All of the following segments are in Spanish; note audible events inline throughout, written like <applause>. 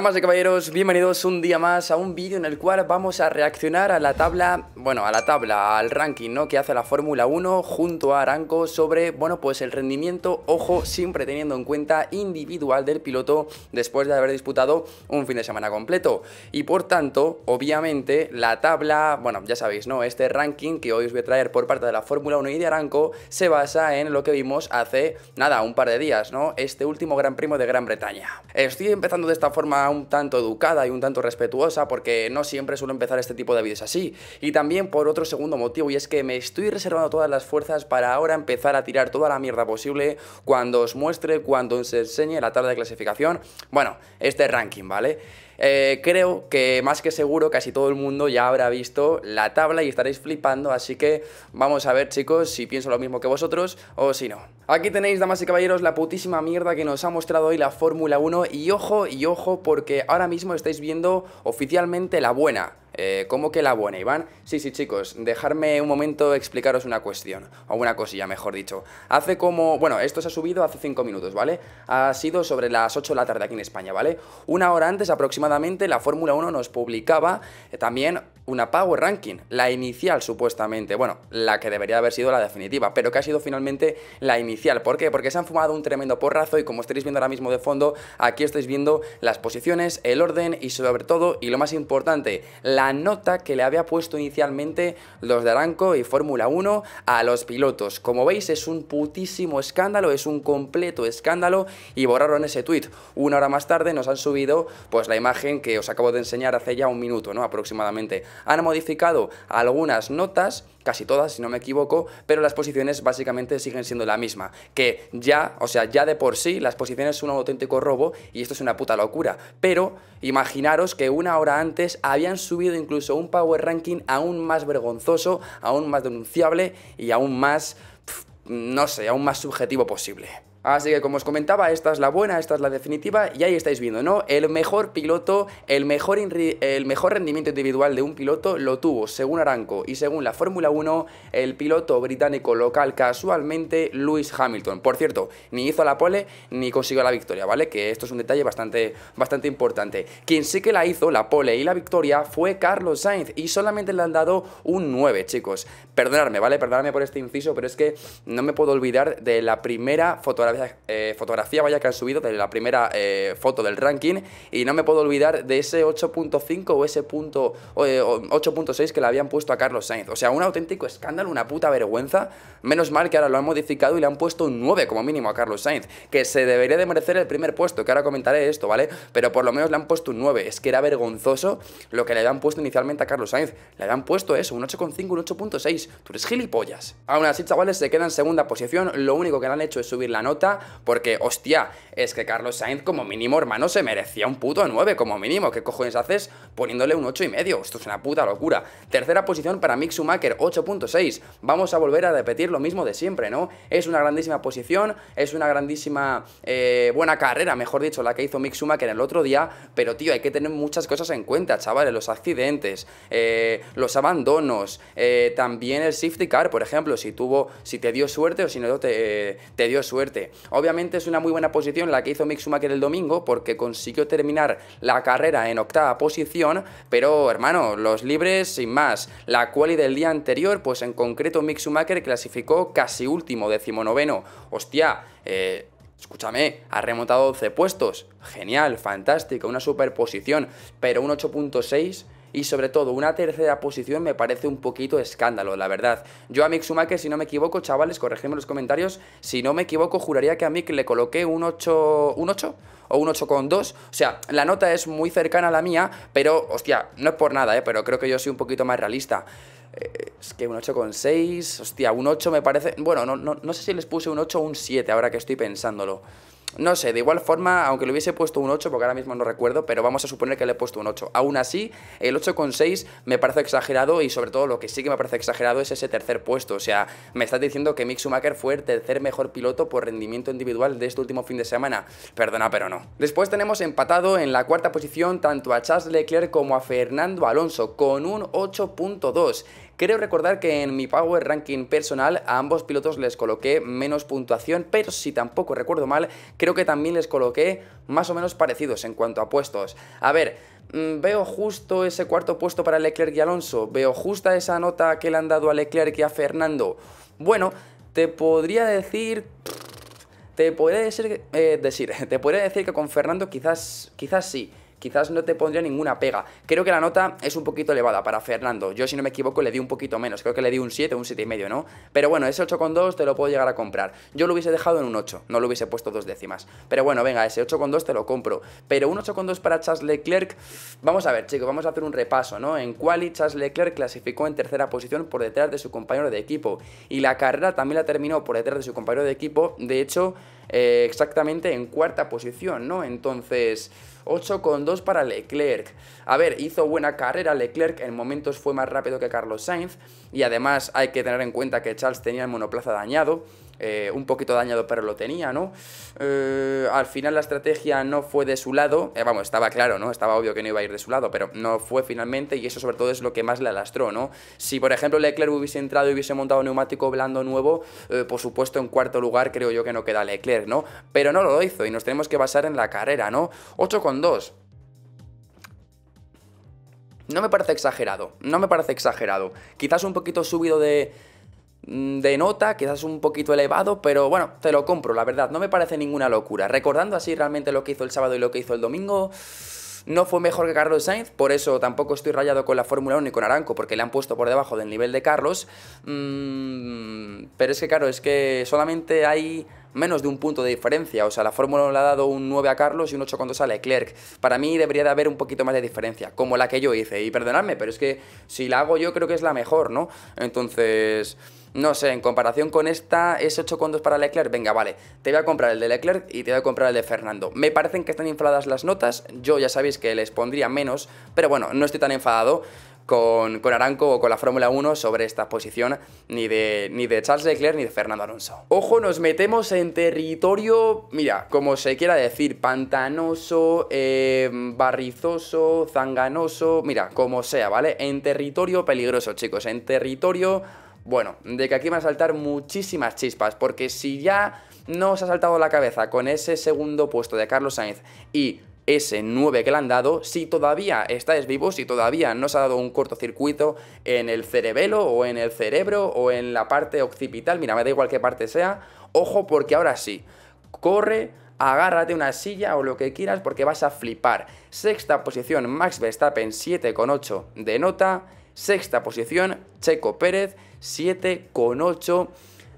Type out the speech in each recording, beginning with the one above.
más de caballeros, bienvenidos un día más a un vídeo en el cual vamos a reaccionar a la tabla, bueno, a la tabla, al ranking, ¿no? Que hace la Fórmula 1 junto a Aranco sobre, bueno, pues el rendimiento, ojo, siempre teniendo en cuenta individual del piloto después de haber disputado un fin de semana completo. Y por tanto, obviamente, la tabla, bueno, ya sabéis, ¿no? Este ranking que hoy os voy a traer por parte de la Fórmula 1 y de Aranco se basa en lo que vimos hace, nada, un par de días, ¿no? Este último Gran Primo de Gran Bretaña. Estoy empezando de esta forma un tanto educada y un tanto respetuosa porque no siempre suelo empezar este tipo de vídeos así. Y también por otro segundo motivo y es que me estoy reservando todas las fuerzas para ahora empezar a tirar toda la mierda posible cuando os muestre, cuando os enseñe la tabla de clasificación, bueno, este ranking, ¿vale? Eh, creo que más que seguro casi todo el mundo ya habrá visto la tabla y estaréis flipando, así que vamos a ver chicos si pienso lo mismo que vosotros o si no. Aquí tenéis, damas y caballeros, la putísima mierda que nos ha mostrado hoy la Fórmula 1 y ojo y ojo porque ahora mismo estáis viendo oficialmente la buena, eh, ¿Cómo que la buena, Iván? Sí, sí, chicos, dejarme un momento explicaros una cuestión, o una cosilla, mejor dicho. Hace como... Bueno, esto se ha subido hace 5 minutos, ¿vale? Ha sido sobre las 8 de la tarde aquí en España, ¿vale? Una hora antes aproximadamente la Fórmula 1 nos publicaba eh, también una Power Ranking, la inicial supuestamente, bueno, la que debería haber sido la definitiva, pero que ha sido finalmente la inicial. ¿Por qué? Porque se han fumado un tremendo porrazo y como estaréis viendo ahora mismo de fondo, aquí estáis viendo las posiciones, el orden y sobre todo, y lo más importante, la nota que le había puesto inicialmente los de Aranco y Fórmula 1 a los pilotos. Como veis es un putísimo escándalo, es un completo escándalo y borraron ese tweet. Una hora más tarde nos han subido pues la imagen que os acabo de enseñar hace ya un minuto, ¿no? Aproximadamente han modificado algunas notas, casi todas si no me equivoco, pero las posiciones básicamente siguen siendo la misma, que ya, o sea, ya de por sí las posiciones son un auténtico robo y esto es una puta locura, pero imaginaros que una hora antes habían subido incluso un power ranking aún más vergonzoso, aún más denunciable y aún más, no sé, aún más subjetivo posible. Así que como os comentaba, esta es la buena, esta es la definitiva y ahí estáis viendo, ¿no? El mejor piloto, el mejor, el mejor rendimiento individual de un piloto lo tuvo, según Aranco y según la Fórmula 1, el piloto británico local casualmente, Lewis Hamilton. Por cierto, ni hizo la pole ni consiguió la victoria, ¿vale? Que esto es un detalle bastante, bastante importante. Quien sí que la hizo, la pole y la victoria, fue Carlos Sainz y solamente le han dado un 9, chicos perdonarme, ¿vale? Perdonarme por este inciso, pero es que no me puedo olvidar de la primera fotografía, eh, vaya que han subido, de la primera eh, foto del ranking, y no me puedo olvidar de ese 8.5 o ese punto 8.6 eh, que le habían puesto a Carlos Sainz. O sea, un auténtico escándalo, una puta vergüenza. Menos mal que ahora lo han modificado y le han puesto un 9 como mínimo a Carlos Sainz, que se debería de merecer el primer puesto, que ahora comentaré esto, ¿vale? Pero por lo menos le han puesto un 9. Es que era vergonzoso lo que le habían puesto inicialmente a Carlos Sainz. Le habían puesto eso, un 8.5, un 8.6 tú eres gilipollas. Aún así, chavales, se queda en segunda posición, lo único que le han hecho es subir la nota, porque, hostia, es que Carlos Sainz como mínimo, hermano, se merecía un puto 9, como mínimo, ¿qué cojones haces poniéndole un 8,5 y medio? Esto es una puta locura. Tercera posición para Mick Schumacher, 8.6. Vamos a volver a repetir lo mismo de siempre, ¿no? Es una grandísima posición, es una grandísima eh, buena carrera, mejor dicho, la que hizo Mick Schumacher el otro día, pero tío, hay que tener muchas cosas en cuenta, chavales, los accidentes, eh, los abandonos, eh, también en el safety car, por ejemplo, si tuvo, si te dio suerte o si no te, eh, dio suerte. Obviamente es una muy buena posición la que hizo Mick el domingo porque consiguió terminar la carrera en octava posición, pero hermano, los libres sin más. La quali del día anterior, pues en concreto Mick clasificó casi último, decimonoveno. Hostia, eh, Escúchame, ha remontado 12 puestos. Genial, fantástico, una superposición. Pero un 8.6 y sobre todo una tercera posición me parece un poquito escándalo, la verdad. Yo a Mick Schumacher, si no me equivoco, chavales, corregidme los comentarios, si no me equivoco, juraría que a Mick le coloqué un 8, un 8 o un 8,2. O sea, la nota es muy cercana a la mía, pero, hostia, no es por nada, ¿eh? pero creo que yo soy un poquito más realista. Eh, es que un 8,6, hostia, un 8 me parece... Bueno, no, no, no sé si les puse un 8 o un 7 ahora que estoy pensándolo. No sé, de igual forma, aunque le hubiese puesto un 8, porque ahora mismo no recuerdo, pero vamos a suponer que le he puesto un 8. Aún así, el 8,6 me parece exagerado y sobre todo lo que sí que me parece exagerado es ese tercer puesto. O sea, me estás diciendo que Mick Schumacher fue el tercer mejor piloto por rendimiento individual de este último fin de semana. Perdona, pero no. Después tenemos empatado en la cuarta posición tanto a Charles Leclerc como a Fernando Alonso con un 8.2. Creo recordar que en mi Power Ranking personal a ambos pilotos les coloqué menos puntuación, pero si tampoco recuerdo mal, creo que también les coloqué más o menos parecidos en cuanto a puestos. A ver, mm, veo justo ese cuarto puesto para Leclerc y Alonso, veo justa esa nota que le han dado a Leclerc y a Fernando. Bueno, te podría decir... Te podría decir, eh, decir, <laughs> te podría decir que con Fernando quizás, quizás sí, quizás no te pondría ninguna pega. Creo que la nota es un poquito elevada para Fernando. Yo, si no me equivoco, le di un poquito menos. Creo que le di un 7 un 7,5, ¿no? Pero bueno, ese 8,2 te lo puedo llegar a comprar. Yo lo hubiese dejado en un 8, no lo hubiese puesto dos décimas. Pero bueno, venga, ese 8,2 te lo compro. Pero un 8,2 para Charles Leclerc, vamos a ver, chicos, vamos a hacer un repaso, ¿no? En quali, Charles Leclerc clasificó en tercera posición por detrás de su compañero de equipo. Y la carrera también la terminó por detrás de su compañero de equipo. De hecho, eh, exactamente en cuarta posición, ¿no? Entonces... con 8,2 para Leclerc. A ver, hizo buena carrera Leclerc, en momentos fue más rápido que Carlos Sainz y además hay que tener en cuenta que Charles tenía el monoplaza dañado, eh, un poquito dañado, pero lo tenía, ¿no? Eh, al final la estrategia no fue de su lado, eh, vamos, estaba claro, ¿no? Estaba obvio que no iba a ir de su lado, pero no fue finalmente y eso sobre todo es lo que más le alastró, ¿no? Si por ejemplo Leclerc hubiese entrado y hubiese montado neumático blando nuevo, por supuesto en cuarto lugar creo yo que no queda Leclerc, ¿no? Pero no lo hizo y nos tenemos que basar en la carrera, ¿no? con 8,2. No me parece exagerado, no me parece exagerado. Quizás un poquito subido de, Mm, de nota, quizás un poquito elevado, pero bueno, te lo compro, la verdad, no me parece ninguna locura. Recordando así realmente lo que hizo el sábado y lo que hizo el domingo, no fue mejor que Carlos Sainz, por eso tampoco estoy rayado con la Fórmula 1 ni con Aranco, porque le han puesto por debajo del nivel de Carlos. Mm, pero es que, claro, es que solamente hay menos de un punto de diferencia. O sea, la Fórmula le ha dado un 9 a Carlos y un 8,2 a Leclerc. Para mí debería de haber un poquito más de diferencia, como la que yo hice. Y perdonadme, pero es que si la hago yo creo que es la mejor, ¿no? Entonces... No sé, en comparación con esta, es 8,2 para Leclerc. Venga, vale, te voy a comprar el de Leclerc y te voy a comprar el de Fernando. Me parecen que están infladas las notas. Yo ya sabéis que les pondría menos, pero bueno, no estoy tan enfadado con, Aranco o con la Fórmula 1 sobre esta posición ni de, ni de Charles Leclerc ni de Fernando Alonso. Ojo, nos metemos en territorio, mira, como se quiera decir, pantanoso, eh, barrizoso, zanganoso, mira, como sea, ¿vale? En territorio peligroso, chicos, en territorio... Bueno, de que aquí van a saltar muchísimas chispas, porque si ya no os ha saltado la cabeza con ese segundo puesto de Carlos Sainz y ese 9 que le han dado, si todavía estáis vivos, si todavía no se ha dado un cortocircuito en el cerebelo o en el cerebro o en la parte occipital, mira, me da igual qué parte sea, ojo porque ahora sí, corre agárrate una silla o lo que quieras porque vas a flipar. Sexta posición, Max Verstappen 7,8 de nota. Sexta posición, Checo Pérez 7,8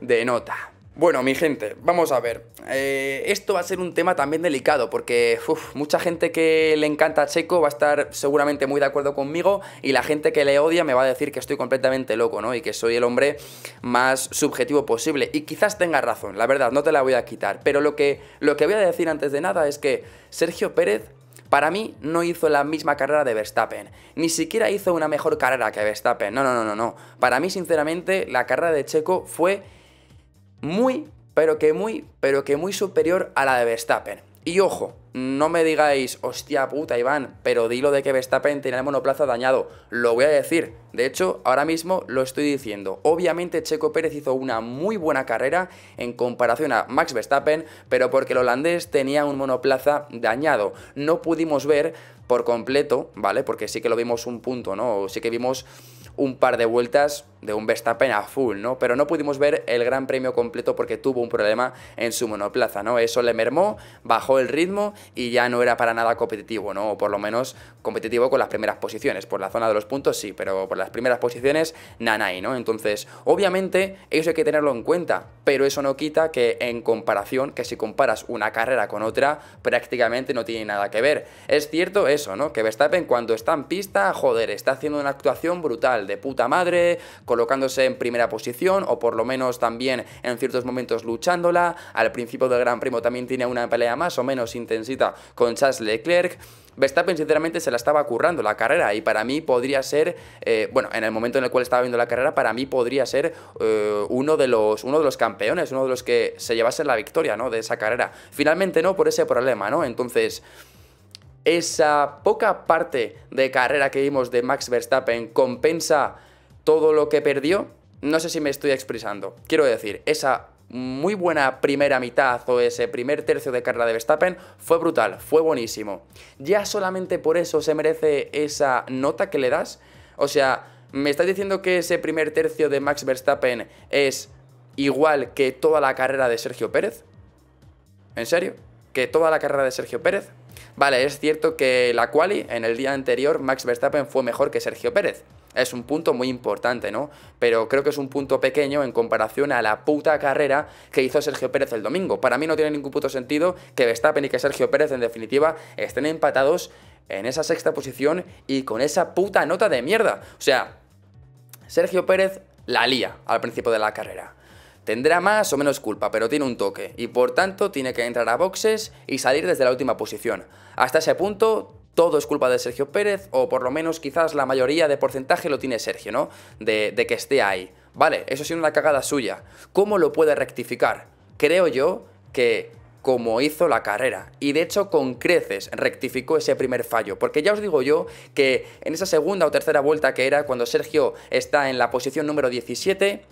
de nota. Bueno, mi gente, vamos a ver. Eh, esto va a ser un tema también delicado porque mucha gente que le encanta a Checo va a estar seguramente muy de acuerdo conmigo y la gente que le odia me va a decir que estoy completamente loco, ¿no? Y que soy el hombre más subjetivo posible. Y quizás tenga razón, la verdad, no te la voy a quitar. Pero lo que, lo que voy a decir antes de nada es que Sergio Pérez para mí no hizo la misma carrera de Verstappen, ni siquiera hizo una mejor carrera que Verstappen, no, no, no, no, no. Para mí, sinceramente, la carrera de Checo fue muy, pero que muy, pero que muy superior a la de Verstappen. Y ojo, no me digáis, hostia puta, Iván, pero dilo de que Verstappen tenía el monoplaza dañado. Lo voy a decir. De hecho, ahora mismo lo estoy diciendo. Obviamente, Checo Pérez hizo una muy buena carrera en comparación a Max Verstappen, pero porque el holandés tenía un monoplaza dañado. No pudimos ver por completo, ¿vale? Porque sí que lo vimos un punto, ¿no? Sí que vimos un par de vueltas de un Verstappen a full, ¿no? Pero no pudimos ver el gran premio completo porque tuvo un problema en su monoplaza, ¿no? Eso le mermó, bajó el ritmo y ya no era para nada competitivo, ¿no? O por lo menos competitivo con las primeras posiciones. Por la zona de los puntos sí, pero por las primeras posiciones, nanay, ¿no? Entonces, obviamente, eso hay que tenerlo en cuenta, pero eso no quita que en comparación, que si comparas una carrera con otra, prácticamente no tiene nada que ver. Es cierto eso, ¿no? Que Verstappen cuando está en pista, joder, está haciendo una actuación brutal, de puta madre, colocándose en primera posición, o por lo menos también en ciertos momentos luchándola. Al principio del Gran Primo también tiene una pelea más o menos intensiva con Charles Leclerc. Verstappen sinceramente se la estaba currando la carrera y para mí podría ser, eh, bueno, en el momento en el cual estaba viendo la carrera, para mí podría ser eh, uno, de los, uno de los campeones, uno de los que se llevase la victoria, ¿no? De esa carrera. Finalmente no, por ese problema, ¿no? Entonces, esa poca parte de carrera que vimos de Max Verstappen compensa todo lo que perdió. No sé si me estoy expresando. Quiero decir, esa muy buena primera mitad o ese primer tercio de carrera de Verstappen fue brutal, fue buenísimo. Ya solamente por eso se merece esa nota que le das. O sea, ¿me estás diciendo que ese primer tercio de Max Verstappen es igual que toda la carrera de Sergio Pérez? ¿En serio? ¿Que toda la carrera de Sergio Pérez? Vale, es cierto que la quali en el día anterior Max Verstappen fue mejor que Sergio Pérez. Es un punto muy importante, ¿no? Pero creo que es un punto pequeño en comparación a la puta carrera que hizo Sergio Pérez el domingo. Para mí no tiene ningún puto sentido que Verstappen y que Sergio Pérez, en definitiva, estén empatados en esa sexta posición y con esa puta nota de mierda. O sea, Sergio Pérez la lía al principio de la carrera. Tendrá más o menos culpa, pero tiene un toque y por tanto tiene que entrar a boxes y salir desde la última posición. Hasta ese punto todo es culpa de Sergio Pérez, o por lo menos quizás la mayoría de porcentaje lo tiene Sergio, ¿no? De, que esté ahí. Vale, eso ha sido una cagada suya. ¿Cómo lo puede rectificar? Creo yo que como hizo la carrera. Y de hecho, con creces rectificó ese primer fallo. Porque ya os digo yo que en esa segunda o tercera vuelta que era cuando Sergio está en la posición número 17,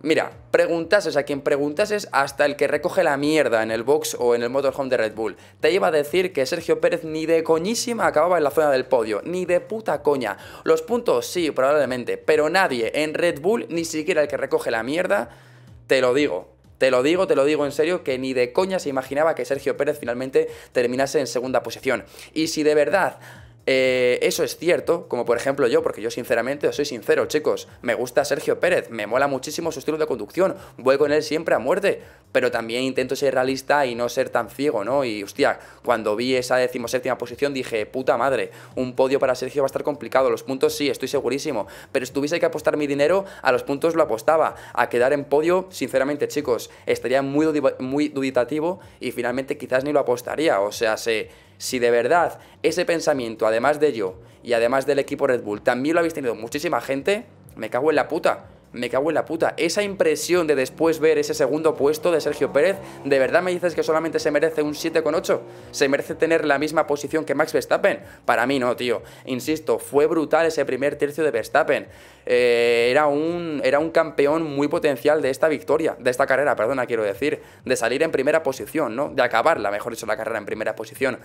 Mira, preguntases a quien preguntases, hasta el que recoge la mierda en el box o en el motorhome de Red Bull, te iba a decir que Sergio Pérez ni de coñísima acababa en la zona del podio, ni de puta coña. Los puntos sí, probablemente, pero nadie en Red Bull, ni siquiera el que recoge la mierda, te lo digo. Te lo digo, te lo digo en serio, que ni de coña se imaginaba que Sergio Pérez finalmente terminase en segunda posición. Y si de verdad eh, eso es cierto, como por ejemplo yo, porque yo sinceramente os soy sincero, chicos, me gusta Sergio Pérez, me mola muchísimo su estilo de conducción, voy con él siempre a muerte, pero también intento ser realista y no ser tan ciego, ¿no? Y hostia, cuando vi esa decimoséptima posición dije, puta madre, un podio para Sergio va a estar complicado, los puntos sí, estoy segurísimo, pero si tuviese que apostar mi dinero, a los puntos lo apostaba, a quedar en podio, sinceramente chicos, estaría muy, muy duditativo y finalmente quizás ni lo apostaría, o sea, se si de verdad ese pensamiento, además de yo y además del equipo Red Bull, también lo habéis tenido muchísima gente, me cago en la puta. Me cago en la puta. Esa impresión de después ver ese segundo puesto de Sergio Pérez, ¿de verdad me dices que solamente se merece un 7,8? ¿Se merece tener la misma posición que Max Verstappen? Para mí no, tío. Insisto, fue brutal ese primer tercio de Verstappen. Eh, era, un, era un campeón muy potencial de esta victoria, de esta carrera, perdona, quiero decir. De salir en primera posición, ¿no? De acabarla, mejor dicho, la carrera en primera posición.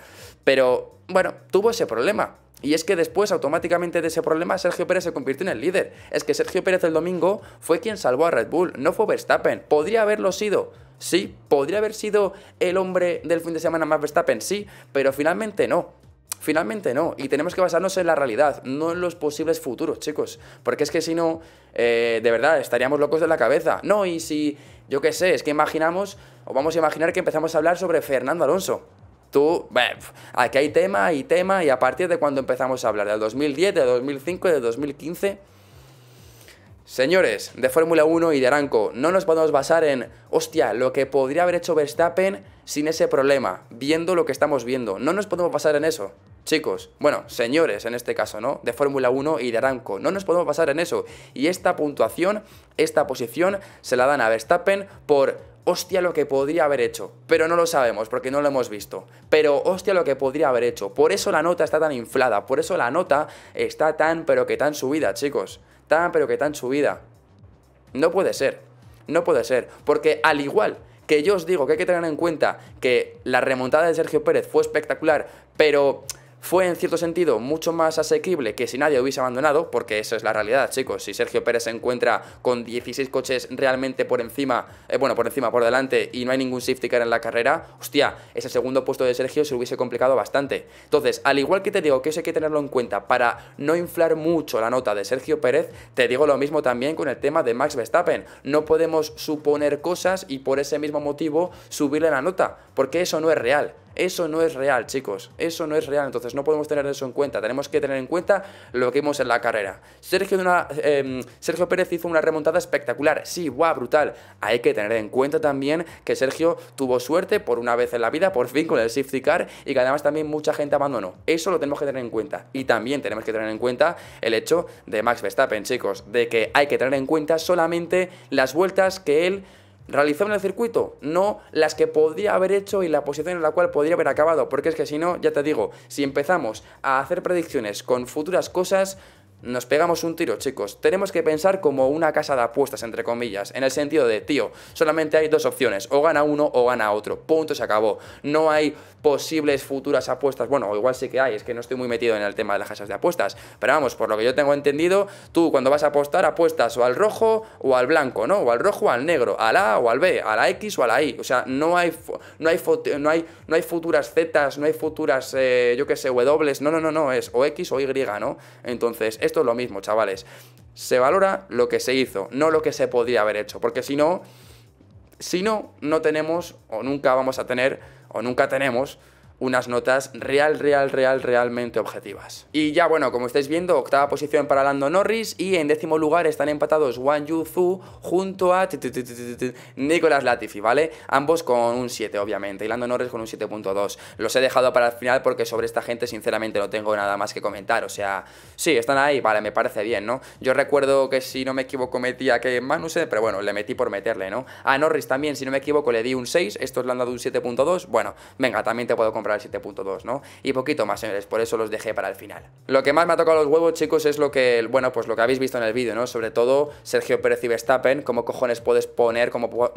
Pero, bueno, tuvo ese problema. Y es que después, automáticamente de ese problema, Sergio Pérez se convirtió en el líder. Es que Sergio Pérez el domingo fue quien salvó a Red Bull, no fue Verstappen. Podría haberlo sido, sí, podría haber sido el hombre del fin de semana más Verstappen, sí, pero finalmente no. Finalmente no, y tenemos que basarnos en la realidad, no en los posibles futuros, chicos, porque es que si no, eh, de verdad, estaríamos locos de la cabeza. No, y si, yo qué sé, es que imaginamos, o vamos a imaginar que empezamos a hablar sobre Fernando Alonso tú, aquí hay tema y tema, y a partir de cuando empezamos a hablar, del 2010, del 2005 y del 2015. Señores de Fórmula 1 y de Aranco, no nos podemos basar en, hostia, lo que podría haber hecho Verstappen sin ese problema, viendo lo que estamos viendo. No nos podemos basar en eso, chicos. Bueno, señores en este caso, ¿no? De Fórmula 1 y de Aranco. No nos podemos basar en eso. Y esta puntuación, esta posición, se la dan a Verstappen por hostia lo que podría haber hecho, pero no lo sabemos porque no lo hemos visto, pero hostia lo que podría haber hecho, por eso la nota está tan inflada, por eso la nota está tan pero que tan subida, chicos, tan pero que tan subida. No puede ser, no puede ser, porque al igual que yo os digo que hay que tener en cuenta que la remontada de Sergio Pérez fue espectacular, pero fue en cierto sentido mucho más asequible que si nadie hubiese abandonado, porque eso es la realidad, chicos. Si Sergio Pérez se encuentra con 16 coches realmente por encima, eh, bueno, por encima, por delante, y no hay ningún safety car en la carrera, hostia, ese segundo puesto de Sergio se hubiese complicado bastante. Entonces, al igual que te digo que eso hay que tenerlo en cuenta para no inflar mucho la nota de Sergio Pérez, te digo lo mismo también con el tema de Max Verstappen. No podemos suponer cosas y por ese mismo motivo subirle la nota, porque eso no es real. Eso no es real, chicos. Eso no es real. Entonces no podemos tener eso en cuenta. Tenemos que tener en cuenta lo que vimos en la carrera. Sergio, una, em, Sergio Pérez hizo una remontada espectacular. Sí, guau, brutal. Hay que tener en cuenta también que Sergio tuvo suerte por una vez en la vida, por fin con el safety car, y que además también mucha gente abandonó. Eso lo tenemos que tener en cuenta. Y también tenemos que tener en cuenta el hecho de Max Verstappen, chicos, de que hay que tener en cuenta solamente las vueltas que él realizar en el circuito, no las que podría haber hecho y la posición en la cual podría haber acabado, porque es que si no, ya te digo, si empezamos a hacer predicciones con futuras cosas, nos pegamos un tiro, chicos. Tenemos que pensar como una casa de apuestas, entre comillas, en el sentido de, tío, solamente hay dos opciones, o gana uno o gana otro. Punto, se acabó. No hay posibles futuras apuestas. Bueno, igual sí que hay, es que no estoy muy metido en el tema de las casas de apuestas. Pero vamos, por lo que yo tengo entendido, tú cuando vas a apostar apuestas o al rojo o al blanco, ¿no? O al rojo o al negro, al A o al B, a la X o a la Y. O sea, no hay, no hay, no hay, no hay futuras Z, no hay futuras, eh, yo qué sé, W. No, no, no, no, es o X o Y, ¿no? Entonces, esto es lo mismo, chavales. Se valora lo que se hizo, no lo que se podría haber hecho, porque si no, si no, no tenemos o nunca vamos a tener o nunca tenemos unas notas real, real, real, realmente objetivas. Y ya bueno, como estáis viendo, octava posición para Lando Norris y en décimo lugar están empatados Wan Yu Zhu junto a Nicolas Latifi, ¿vale? Ambos con un 7, obviamente, y Lando Norris con un 7.2. Los he dejado para el final porque sobre esta gente sinceramente no tengo nada más que comentar, o sea, sí, están ahí, vale, me parece bien, ¿no? Yo recuerdo que si no me equivoco metía que Manuse, pero bueno, le metí por meterle, ¿no? A Norris también, si no me equivoco, le di un 6, estos le han dado un 7.2, bueno, venga, también te puedo comprar el 7.2, ¿no? Y poquito más, señores, por eso los dejé para el final. Lo que más me ha tocado los huevos, chicos, es lo que, bueno, pues lo que habéis visto en el vídeo, ¿no? Sobre todo Sergio Pérez y Verstappen, cómo cojones puedes poner, cómo,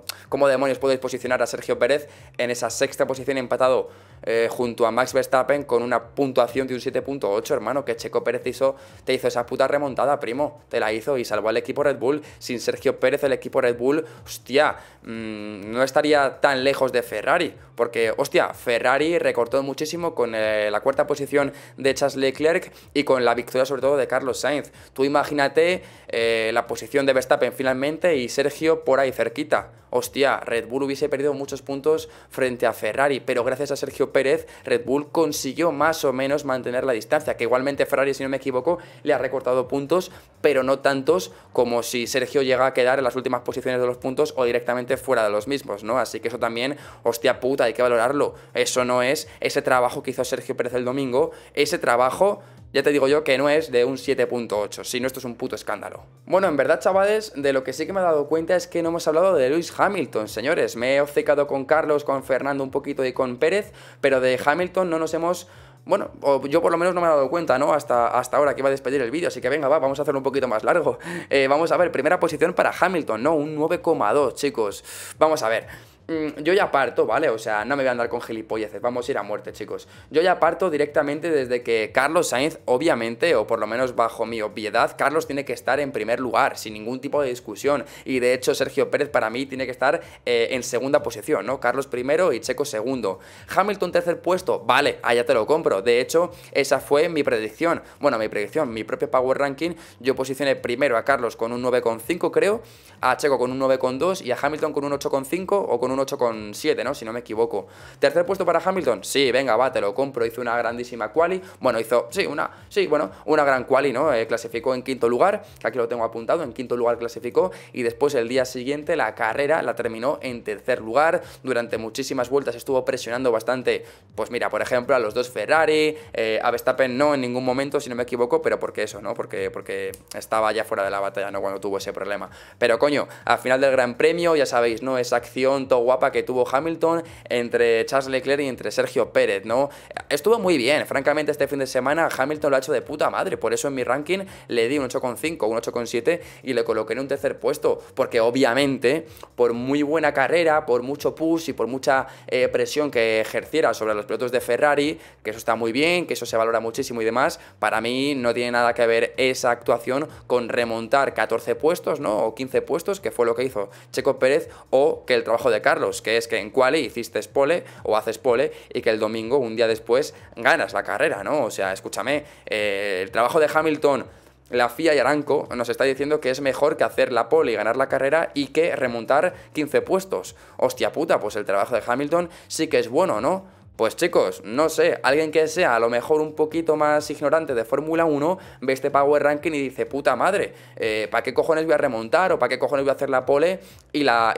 demonios puedes posicionar a Sergio Pérez en esa sexta posición empatado eh, junto a Max Verstappen con una puntuación de un 7.8, hermano, que Checo Pérez hizo, te hizo esa puta remontada, primo, te la hizo y salvó al equipo Red Bull. Sin Sergio Pérez, el equipo Red Bull, hostia, mm, no estaría tan lejos de Ferrari, porque, hostia, Ferrari cortó muchísimo con eh, la cuarta posición de Charles Leclerc y con la victoria sobre todo de Carlos Sainz. Tú imagínate eh, la posición de Verstappen finalmente y Sergio por ahí cerquita. Hostia, Red Bull hubiese perdido muchos puntos frente a Ferrari, pero gracias a Sergio Pérez, Red Bull consiguió más o menos mantener la distancia, que igualmente Ferrari, si no me equivoco, le ha recortado puntos, pero no tantos como si Sergio llega a quedar en las últimas posiciones de los puntos o directamente fuera de los mismos, ¿no? Así que eso también, hostia puta, hay que valorarlo. Eso no es ese trabajo que hizo Sergio Pérez el domingo, ese trabajo ya te digo yo que no es de un 7.8, sino esto es un puto escándalo. Bueno, en verdad chavales, de lo que sí que me he dado cuenta es que no hemos hablado de Lewis Hamilton, señores. Me he obcecado con Carlos, con Fernando un poquito y con Pérez, pero de Hamilton no nos hemos... Bueno, yo por lo menos no me he dado cuenta, ¿no? Hasta, hasta ahora que iba a despedir el vídeo, así que venga, va, vamos a hacerlo un poquito más largo. Eh, vamos a ver, primera posición para Hamilton, ¿no? Un 9,2, chicos. Vamos a ver. Mm, yo ya parto, ¿vale? O sea, no me voy a andar con gilipolleces, vamos a ir a muerte, chicos. Yo ya parto directamente desde que Carlos Sainz, obviamente, o por lo menos bajo mi obviedad, Carlos tiene que estar en primer lugar, sin ningún tipo de discusión. Y de hecho, Sergio Pérez para mí tiene que estar eh, en segunda posición, ¿no? Carlos primero y Checo segundo. Hamilton tercer puesto, vale, allá te lo compro. De hecho, esa fue mi predicción. Bueno, mi predicción, mi propio Power Ranking. Yo posicioné primero a Carlos con un 9,5, creo, a Checo con un 9,2 y a Hamilton con un 8,5 o con un un 8,7, ¿no? Si no me equivoco. Tercer puesto para Hamilton, sí, venga, va, te lo compro. Hizo una grandísima quali. Bueno, hizo, sí, una, sí, bueno, una gran quali, ¿no? Eh, clasificó en quinto lugar, aquí lo tengo apuntado, en quinto lugar clasificó. Y después el día siguiente la carrera la terminó en tercer lugar. Durante muchísimas vueltas estuvo presionando bastante, pues mira, por ejemplo, a los dos Ferrari, eh, a Verstappen no en ningún momento, si no me equivoco, pero porque eso, ¿no? Porque, porque estaba ya fuera de la batalla, ¿no? Cuando tuvo ese problema. Pero coño, al final del Gran Premio, ya sabéis, ¿no? es acción, todo guapa que tuvo Hamilton entre Charles Leclerc y entre Sergio Pérez, ¿no? Estuvo muy bien, francamente este fin de semana Hamilton lo ha hecho de puta madre, por eso en mi ranking le di un 8,5, un 8,7 y le coloqué en un tercer puesto, porque obviamente por muy buena carrera, por mucho push y por mucha eh, presión que ejerciera sobre los pilotos de Ferrari, que eso está muy bien, que eso se valora muchísimo y demás, para mí no tiene nada que ver esa actuación con remontar 14 puestos, ¿no? O 15 puestos, que fue lo que hizo Checo Pérez, o que el trabajo de Carlos que es que en quali hiciste pole o haces pole y que el domingo, un día después, ganas la carrera, ¿no? O sea, escúchame, eh, el trabajo de Hamilton la FIA y Aranco nos está diciendo que es mejor que hacer la pole y ganar la carrera y que remontar 15 puestos. Hostia puta, pues el trabajo de Hamilton sí que es bueno, ¿no? Pues chicos, no sé, alguien que sea a lo mejor un poquito más ignorante de Fórmula 1 ve este Power Ranking y dice, puta madre, eh, ¿para qué cojones voy a remontar o para qué cojones voy a hacer la pole y la,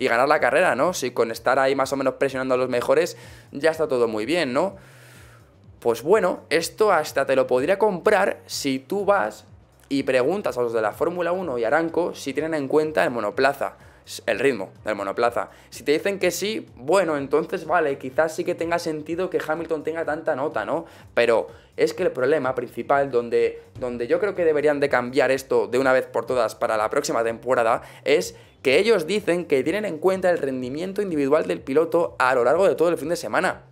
y ganar la carrera, ¿no? Si con estar ahí más o menos presionando a los mejores ya está todo muy bien, ¿no? Pues bueno, esto hasta te lo podría comprar si tú vas y preguntas a los de la Fórmula 1 y Aranco si tienen en cuenta el monoplaza el ritmo del monoplaza. Si te dicen que sí, bueno, entonces vale, quizás sí que tenga sentido que Hamilton tenga tanta nota, ¿no? Pero es que el problema principal donde, donde yo creo que deberían de cambiar esto de una vez por todas para la próxima temporada es que ellos dicen que tienen en cuenta el rendimiento individual del piloto a lo largo de todo el fin de semana.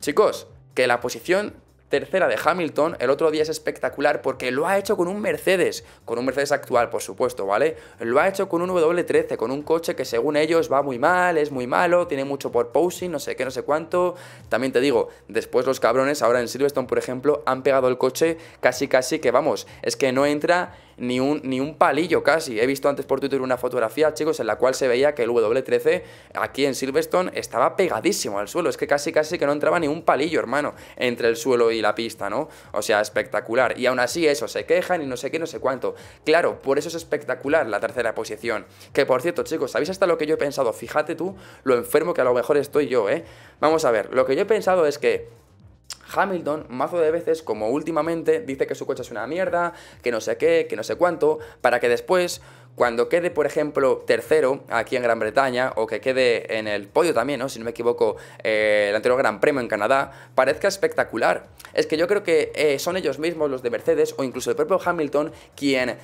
Chicos, que la posición tercera de Hamilton el otro día es espectacular porque lo ha hecho con un Mercedes, con un Mercedes actual por supuesto, ¿vale? Lo ha hecho con un W13, con un coche que según ellos va muy mal, es muy malo, tiene mucho por posing, no sé qué, no sé cuánto. También te digo, después los cabrones ahora en Silverstone, por ejemplo, han pegado el coche casi casi que vamos, es que no entra ni un, palillo casi. He visto antes por Twitter una fotografía, chicos, en la cual se veía que el W13 aquí en Silverstone estaba pegadísimo al suelo. Es que casi, casi que no entraba ni un palillo, hermano, entre el suelo y la pista, ¿no? O sea, espectacular. Y aún así eso, se quejan y no sé qué, no sé cuánto. Claro, por eso es espectacular la tercera posición. Que por cierto, chicos, ¿sabéis hasta lo que yo he pensado? Fíjate tú lo enfermo que a lo mejor estoy yo, ¿eh? Vamos a ver, lo que yo he pensado es que Hamilton, mazo de veces, como últimamente, dice que su coche es una mierda, que no sé qué, que no sé cuánto, para que después, cuando quede, por ejemplo, tercero aquí en Gran Bretaña, o que quede en el podio también, ¿no? si no me equivoco, eh, el anterior Gran Premio en Canadá, parezca espectacular. Es que yo creo que eh, son ellos mismos, los de Mercedes, o incluso el propio Hamilton, quien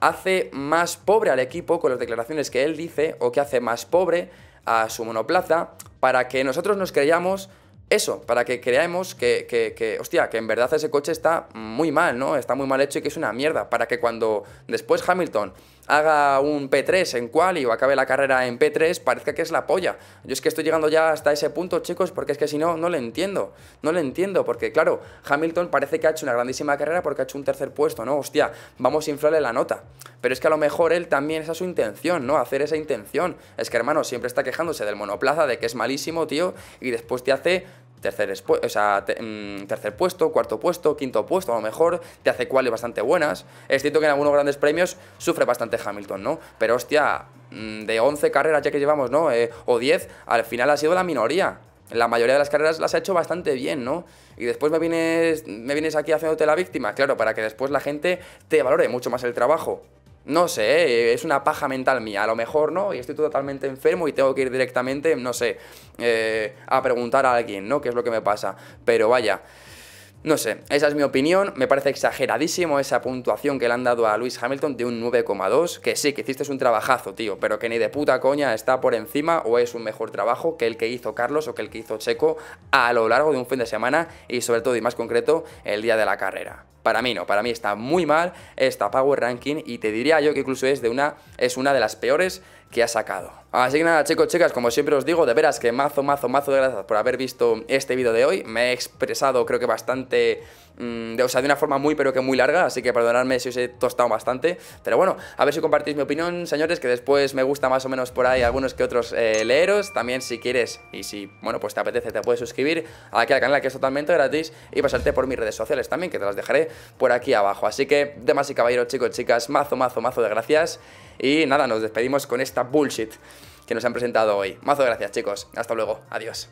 hace más pobre al equipo con las declaraciones que él dice, o que hace más pobre a su monoplaza, para que nosotros nos creyamos eso, para que creamos que, que, hostia, que en verdad ese coche está muy mal, ¿no? Está muy mal hecho y que es una mierda, para que cuando después Hamilton haga un P3 en quali o acabe la carrera en P3, parece que es la polla. Yo es que estoy llegando ya hasta ese punto, chicos, porque es que si no, no le entiendo. No le entiendo, porque claro, Hamilton parece que ha hecho una grandísima carrera porque ha hecho un tercer puesto, ¿no? Hostia, vamos a inflarle la nota. Pero es que a lo mejor él también es es su intención, ¿no? Hacer esa intención. Es que, hermano, siempre está quejándose del monoplaza, de que es malísimo, tío, y después te hace tercer, o sea, mm, tercer puesto, cuarto puesto, quinto puesto, a lo mejor te hace cuales bastante buenas. Es cierto que en algunos grandes premios sufre bastante Hamilton, ¿no? Pero hostia, mm, de 11 carreras ya que llevamos, ¿no? Eh, o 10, al final ha sido la minoría. La mayoría de las carreras las ha hecho bastante bien, ¿no? Y después me vienes, me vienes aquí haciéndote la víctima, claro, para que después la gente te valore mucho más el trabajo no sé, eh, es una paja mental mía, a lo mejor no, y estoy totalmente enfermo y tengo que ir directamente, no sé, eh, a preguntar a alguien, ¿no? ¿Qué es lo que me pasa? Pero vaya. No sé, esa es mi opinión, me parece exageradísimo esa puntuación que le han dado a Luis Hamilton de un 9,2, que sí, que hiciste un trabajazo, tío, pero que ni de puta coña está por encima o es un mejor trabajo que el que hizo Carlos o que el que hizo Checo a lo largo de un fin de semana y sobre todo y más concreto el día de la carrera. Para mí no, para mí está muy mal esta Power Ranking y te diría yo que incluso es, de una, es una de las peores que ha sacado. Así que nada, chicos, chicas, como siempre os digo, de veras que mazo, mazo, mazo de gracias por haber visto este vídeo de hoy. Me he expresado, creo que bastante, mm, de, o sea, de una forma muy, pero que muy larga, así que perdonadme si os he tostado bastante. Pero bueno, a ver si compartís mi opinión, señores, que después me gusta más o menos por ahí algunos que otros eh, leeros. También, si quieres y si, bueno, pues te apetece, te puedes suscribir aquí al canal, que es totalmente gratis, y pasarte por mis redes sociales también, que te las dejaré por aquí abajo. Así que, demás y caballeros, chicos, chicas, mazo, mazo, mazo de gracias. Y nada, nos despedimos con esta bullshit que nos han presentado hoy. Mazo gracias, chicos. Hasta luego. Adiós.